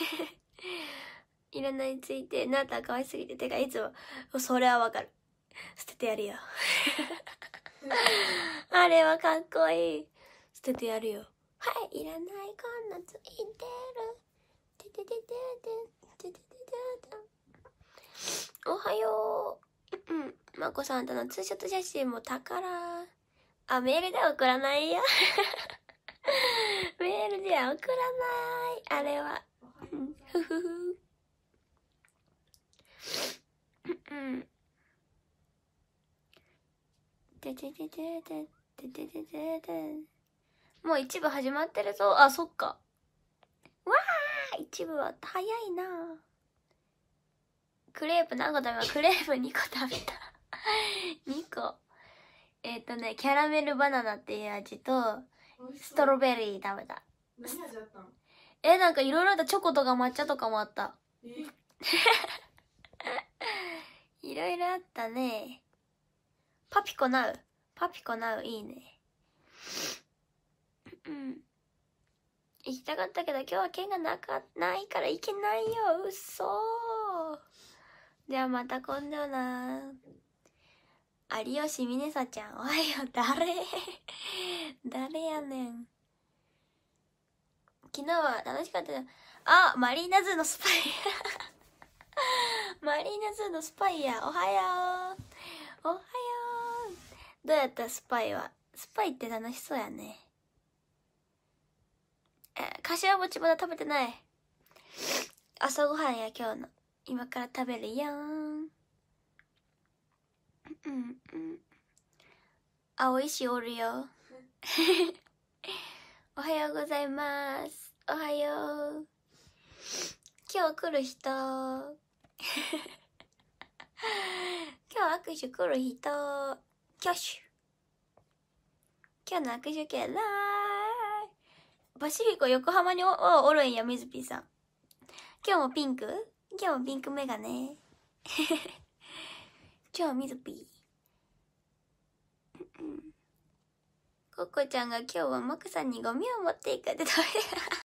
いらないついて、なた可愛すぎて、てかいつも、それはわかる。捨ててやるよ。あれはかっこいい。捨ててやるよ。はい、いらない、こんなついてる。ててててて、ててててて。おはよう。うん、まこさんとのツーショット写真も宝。あ、メールでは送らないよ。メールでは送らない。あれは。ふふふ。でででででででででもう一部始まってるぞ。あ、そっか。わあ一部は早いなクレープ何個食べたクレープ2個食べた。2個。えっ、ー、とね、キャラメルバナナっていう味と、ストロベリー食べた。何味だったのえ、なんかいろいろあった。チョコとか抹茶とかもあった。いろいろあったね。パピコナウ。パピコナウいいね。うん。行きたかったけど今日は剣がなか、ないから行けないよ。嘘ではまた今度な有吉みねさちゃん、おはよう、誰 誰やねん。昨日は楽しかったよ。あ、マリーナズのスパイ マリーナズのスパイや、おはよう。おはよう。どうやったスパイは。スパイって楽しそうやね。え、柏餅まだ食べてない。朝ごはんや、今日の。今から食べるよ。ん。うんうん。青いしおるよ。おはようございます。おはよう。今日来る人。今日握手来る人。挙手。今日の握手券、らーい。パシフィコ横浜におおるんや、みずぴさん。今日もピンク今日もピンクメガネ。今日みずぴ。ココちゃんが今日はマクさんにゴミを持っていくって食べ